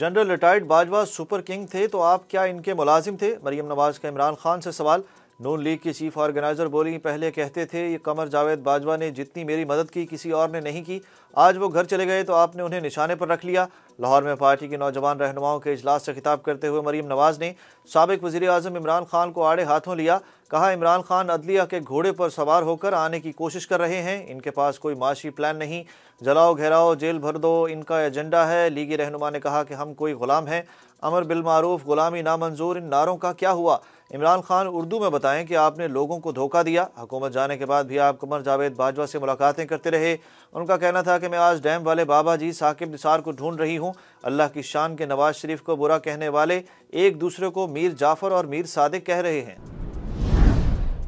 general retired Bajwa super king थे तो आप क्या इनके मुलाजिम थे मरीम नवाज का इमरान खान से सवाल नून लीग की चीफ ऑर्गेनाइजर बोली पहले कहते थे ये कमर जावेद बाजवा ने जितनी मेरी मदद की किसी और ने नहीं की आज वो घर चले गए तो आपने उन्हें निशाने पर रख लिया लाहौर में पार्टी के नौजवान रहनुमाओं के अजलास से खिताब करते हुए मरीम नवाज ने सबक वजी अजम इमरान खान को आड़े हाथों लिया कहा इमरान खान अदलिया के घोड़े पर सवार होकर आने की कोशिश कर रहे हैं इनके पास कोई माशी प्लान नहीं जलाओ घेराओ जेल भर दो इनका एजेंडा है लीगी रहनुमा ने कहा कि हम कोई गुलाम हैं अमर बिलमारूफ गुलामी नामंजूर इन नारों का क्या हुआ इमरान खान उर्दू में बताएं कि आपने लोगों को धोखा दिया हुकूमत जाने के बाद भी आप कमर जावेद बाजवा से मुलाकातें करते रहे उनका कहना था कि मैं आज डैम वाले बाबा जी साकिब निसार को ढूंढ रही हूँ अल्लाह की शान के नवाज शरीफ को बुरा कहने वाले एक दूसरे को मीर जाफ़र और मीर सादिक कह रहे हैं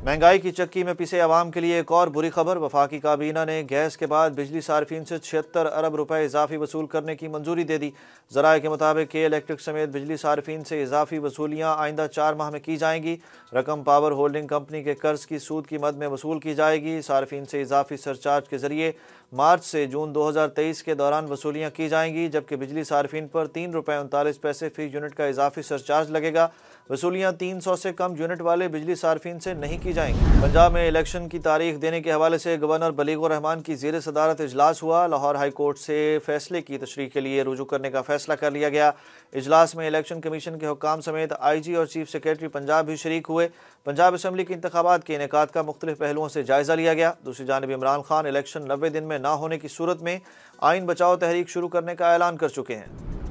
महंगाई की चक्की में पिसे आवाम के लिए एक और बुरी खबर वफाकी काबीना ने गैस के बाद बिजली सार्फिन से छिहत्तर अरब रुपए इजाफी वसूल करने की मंजूरी दे दी जराए के मुताबिक के इलेक्ट्रिक समेत बिजली सार्फिन से इजाफी वसूलियाँ आइंदा चार माह में की जाएंगी रकम पावर होल्डिंग कंपनी के कर्ज की सूद की मद में वसूल की जाएगी सार्फिन से इजाफी सरचार्ज के जरिए मार्च से जून दो हज़ार तेईस के दौरान वसूलियाँ की जाएंगी जबकि बिजली सार्फिन पर तीन रुपये उनतालीस पैसे फी यूनिट का इजाफी सरचार्ज लगेगा वसूलियाँ तीन सौ से कम यूनिट वाले बिजली सार्फिन से नहीं की जाएंगी पंजाब में इलेक्शन की तारीख देने के हवाले से गवर्नर बलीगो रहमान की जेर सदारत इजलास हुआ लाहौर हाई कोर्ट से फैसले की तशरी के लिए रुजू करने का फैसला कर लिया गया इजलास में इलेक्शन कमीशन के हुकाम समेत आई जी और चीफ सेक्रेटरी पंजाब भी शरीक हुए पंजाब असम्बली के इंतबात के इनका का मुख्तलिफ पहलुओं से जायजा लिया गया दूसरी जानब इमरान खान इलेक्शन नब्बे दिन में ना होने की सूरत में आइन बचाओ तहरीक शुरू करने का ऐलान कर चुके हैं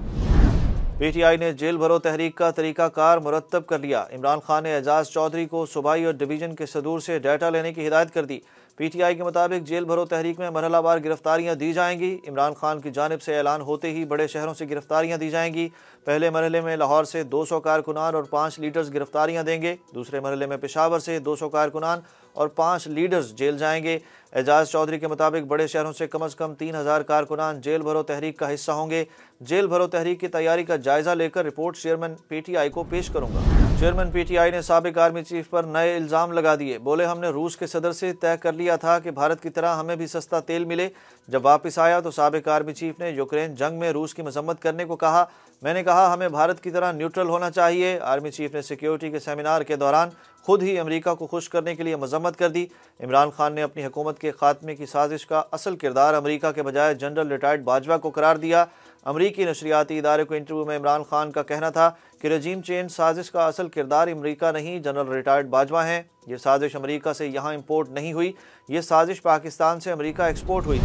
पीटीआई ने जेल भरो तहरीक का तरीका कार मुरतब कर लिया इमरान खान ने एजाज चौधरी को सूबाई और डिवीजन के सदूर से डाटा लेने की हिदायत कर दी पीटीआई के मुताबिक जेल भरो तहरीक में बार गिरफ्तारियां दी जाएंगी इमरान खान की जानब से ऐलान होते ही बड़े शहरों से गिरफ्तारियां दी जाएंगी पहले मरहले में लाहौर से 200 कारकुनान और पाँच लीडर्स गिरफ्तारियां देंगे दूसरे मरहले में पेशावर से 200 कारकुनान और पाँच लीडर्स जेल जाएंगे एजाज चौधरी के मुताबिक बड़े शहरों से कम अज़ कम तीन हज़ार कारकुनान जेल भरो तहरीक का हिस्सा होंगे जेल भरो तहरीक की तैयारी का जायजा लेकर रिपोर्ट चेयरमैन आई को पेश करूंगा चेयरमैन आई ने सबक आर्मी चीफ पर नए इल्ज़ाम लगा दिए बोले हमने रूस के सदर से तय कर लिया दिया था कि भारत की तरह हमें भी सस्ता तेल मिले जब वापस आया तो सबक आर्मी चीफ ने यूक्रेन जंग में रूस की मजम्मत करने को कहा मैंने कहा हमें भारत की तरह न्यूट्रल होना चाहिए आर्मी चीफ ने सिक्योरिटी के सेमिनार के दौरान खुद ही अमेरिका को खुश करने के लिए मजम्मत कर दी इमरान खान ने अपनी हुकूमत के खात्मे की साजिश का असल किरदार अमेरिका के बजाय जनरल रिटायर्ड बाजवा को करार दिया अमरीकी नशरियाती इदारे को इंटरव्यू में इमरान खान का कहना था कि रजीम चेंज साजिश का असल किरदार अमरीका नहीं जनरल रिटायर्ड बाजवा हैं ये साजिश अमरीका से यहाँ इम्पोर्ट नहीं हुई ये साजिश पाकिस्तान से अमरीका एक्सपोर्ट हुई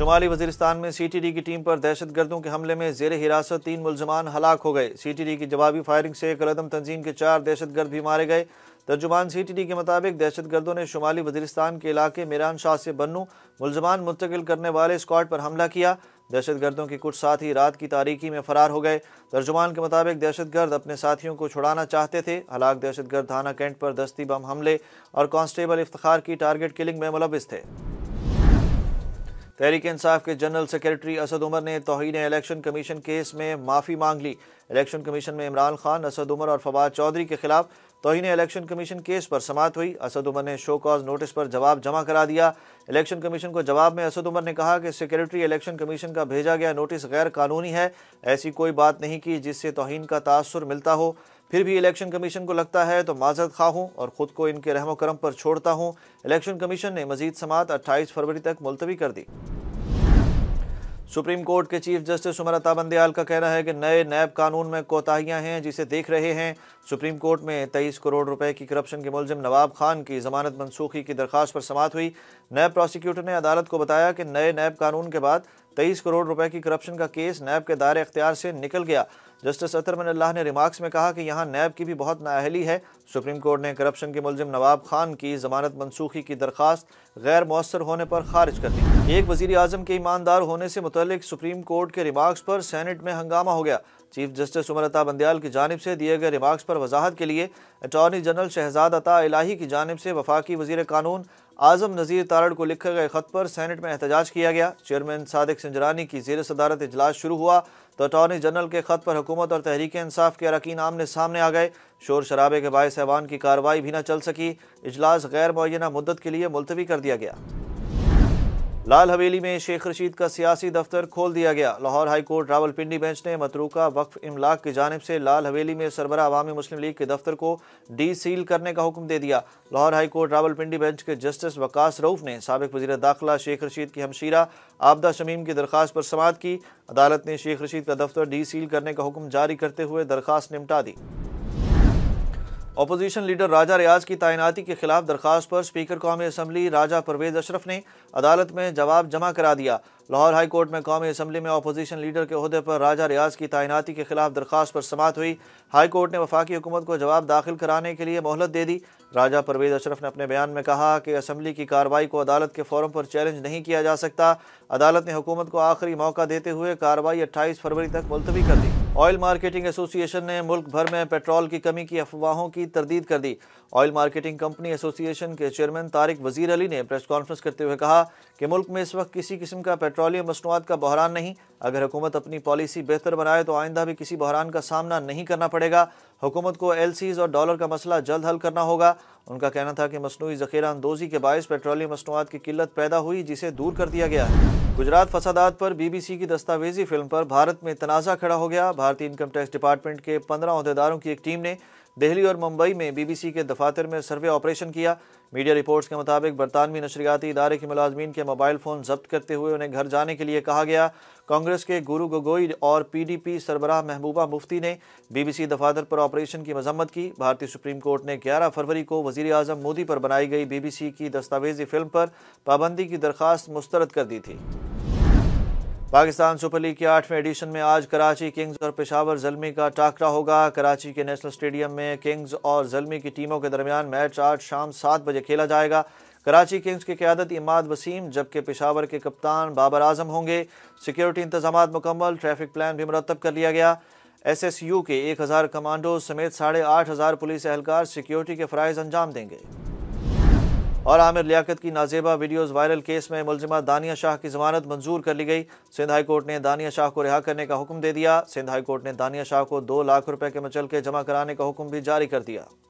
शुमाली वजीरस्तान में सी टी डी की टीम पर दहशत गर्दों के हमले में जेर हिरासत तीन मुलजमान हलाक हो गए सी टी डी की जवाबी फायरिंग से कलदम तंजीम के चार दहशत गर्द भी मारे गए तर्जुमान सी टी डी के मुताबिक दहशत गर्दों ने शुमाली वजीरस्तान के इलाके मीरान शाह से बनू मुलजमान मुंतकिल करने वाले स्क्वाड पर हमला किया दहशत गर्दों के कुछ साथी रात की तारीखी में फरार हो गए तर्जुमान के मुताबिक दहशत गर्द अपने साथियों को छुड़ाना चाहते थे हलाक दहशत गर्द थाना कैंट पर दस्ती बम हमले और कांस्टेबल इफ्तार की टारगेट किलिंग में मुलविस थे तहरीक इंसाफ के जनरल सेक्रेटरी असद उमर ने तोहन इलेक्शन कमीशन केस में माफ़ी मांग ली इलेक्शन कमीशन में इमरान खान असद उमर और फवाद चौधरी के खिलाफ तोहन इलेक्शन कमीशन केस पर समात हुई असद उमर ने शो कॉज नोटिस पर जवाब जमा करा दिया इलेक्शन कमीशन को जवाब में असद उमर ने कहा कि सेक्रेटरी इलेक्शन कमीशन का भेजा गया नोटिस गैर कानूनी है ऐसी कोई बात नहीं की जिससे तोहन का तासर मिलता हो फिर भी इलेक्शन कमीशन को लगता है तो माजत खा हूँ और ख़ुद को इनके रहमो करम पर छोड़ता हूँ इलेक्शन कमीशन ने मजीद समात अट्ठाईस फरवरी तक मुलतवी कर दी सुप्रीम कोर्ट के चीफ जस्टिस उमरता बंदियाल का कहना है कि नए नैब कानून में कोताहियां हैं जिसे देख रहे हैं सुप्रीम कोर्ट में तेईस करोड़ रुपए की करप्शन के मुलजिम नवाब खान की जमानत मनसूखी की दरख्वास्त पर समाप्त हुई नैब प्रोसिक्यूटर ने अदालत को बताया कि नए नैब कानून के बाद तेईस करोड़ रुपए की करप्शन का केस नैब के दायरे अख्तियार से निकल गया जस्टिस अतर अल्लाह ने रिमार्क्स में कहा कि यहाँ नैब की भी बहुत नाहली है सुप्रीम कोर्ट ने करप्शन के मुलजिम नवाब खान की जमानत मनसूखी की दरख्वास्त गैर मौसर होने पर खारिज कर दी एक वजी अजम के ईमानदार होने से मुतलिक सुप्रीम कोर्ट के रिमार्क्स पर सैनट में हंगामा हो गया चीफ जस्टिस उमर अता बंदयाल की जानब से दिए गए रिमार्क्स पर वजाहत के लिए अटॉर्नी जनरल शहजाद अता इलाही की जानब से वफाकी वजीर कानून आजम नज़ीर तारड़ को लिखे गए खत पर सैनट में एहतजाज किया गया चेयरमैन सदक सिंजरानी की जेर सदारत इजलास शुरू हुआ तो अटॉर्नी जनरल के खत पर हुकूमत और तहरीक इंसाफ के अरकान आमने सामने आ गए शोर शराबे के बायस ऐवान की कार्रवाई भी न चल सकी इजलास गैर मुना मुद्दत के लिए मुलतवी कर दिया गया लाल हवेली में शेख रशीद का सियासी दफ्तर खोल दिया गया Lahore high court Rawalpindi bench ने मतरूका वक्फ इमलाक की जानब से लाल हवेली में सरबरा अवामी मुस्लिम लीग के दफ्तर को डी सील करने का हुक्म दे दिया Lahore high court Rawalpindi bench के जस्टिस वकास रऊफ ने सबक वजी दाखिला शेख रशीद की हमशीरा आबदा शमीम की दरख्वास्त पर समात की अदालत ने शेख रशीद का दफ्तर डी सील करने का हुक्म जारी करते हुए दरख्वास्त निपटा दी अपोजिशन लीडर राजा रियाज की तैनाती के खिलाफ दरखास्त पर स्पीकर कौमी असम्बली राजा परवेज अशरफ ने अदालत में जवाब जमा करा दिया लाहौर हाई कोर्ट में कौमी असम्बली में अपोजिशन लीडर के अहदे पर राजा रियाज की तैनाती के खिलाफ दरखास्त पर समात हुई हाई कोर्ट ने वफाकी हुकूमत को जवाब दाखिल कराने के लिए मोहलत दे दी राजा परवेज अशरफ ने अपने बयान में कहा कि असम्बली की कार्रवाई को अदालत के फोरम पर चैलेंज नहीं किया जा सकता अदालत ने हुकूमत को आखिरी मौका देते हुए कार्रवाई अट्ठाईस फरवरी तक मुलतवी कर दी ऑयल मार्केटिंग एसोसिएशन ने मुल्क भर में पेट्रोल की कमी की अफवाहों की तरदीद कर दी ऑयल मार्केटिंग कंपनी एसोसिएशन के चेयरमैन तारिक वजीर अली ने प्रेस कॉन्फ्रेंस करते हुए कहा कि मुल्क में इस वक्त किसी किस्म का पेट्रोलियम मसनूआत का बहरान नहीं अगर हुकूमत अपनी पॉलिसी बेहतर बनाए तो आइंदा भी किसी बहरान का सामना नहीं करना पड़ेगा हुकूमत को एल और डॉलर का मसला जल्द हल करना होगा उनका कहना था कि मसनू जखीरा अंदोजी के बायस पेट्रोलियम मसनूआत की किल्लत पैदा हुई जिसे दूर कर दिया गया है गुजरात फसादात पर बीबीसी की दस्तावेजी फिल्म पर भारत में तनाज़ा खड़ा हो गया भारतीय इनकम टैक्स डिपार्टमेंट के पंद्रह अहदेदारों की एक टीम ने दिल्ली और मुंबई में बीबीसी के दफातर में सर्वे ऑपरेशन किया मीडिया रिपोर्ट्स के मुताबिक बरतानवी नशरियाती इदारे के मुलाजमीन के मोबाइल फ़ोन जब्त करते हुए उन्हें घर जाने के लिए कहा गया कांग्रेस के गुरु गोगोई और पीडीपी सरबराह महबूबा मुफ्ती ने बीबीसी दफातर पर ऑपरेशन की मजम्मत की भारतीय सुप्रीम कोर्ट ने 11 फरवरी को वजीर अजम मोदी पर बनाई गई बीबीसी की दस्तावेजी फिल्म पर पाबंदी की दरख्वास्त मुस्तरद कर दी थी पाकिस्तान सुपर लीग के आठवें एडिशन में आज कराची किंग्स और पेशावर जलमी का टाकरा होगा कराची के नेशनल स्टेडियम में किंग्स और जलमी की टीमों के दरमियान मैच आज शाम सात बजे खेला जाएगा कराची किंग्स की क्यादत इमाद वसीम जबकि पेशावर के कप्तान बाबर आजम होंगे सिक्योरिटी इंतजाम मुकम्मल ट्रैफिक प्लान भी मुरतब कर लिया गया एस एस यू के एक हज़ार कमांडो समेत साढ़े आठ हज़ार पुलिस एहलकार सिक्योरिटी के फरज़ अंजाम देंगे और आमिर लियाकत की नाजेबा वीडियोस वायरल केस में मुलजिमा दानिया शाह की जमानत मंजूर कर ली गई सिंध हाई कोर्ट ने दानिया शाह को रिहा करने का हुक्म दे दिया सिंध हाई कोर्ट ने दानिया शाह को दो लाख रुपए के मचल के जमा कराने का हुक्म भी जारी कर दिया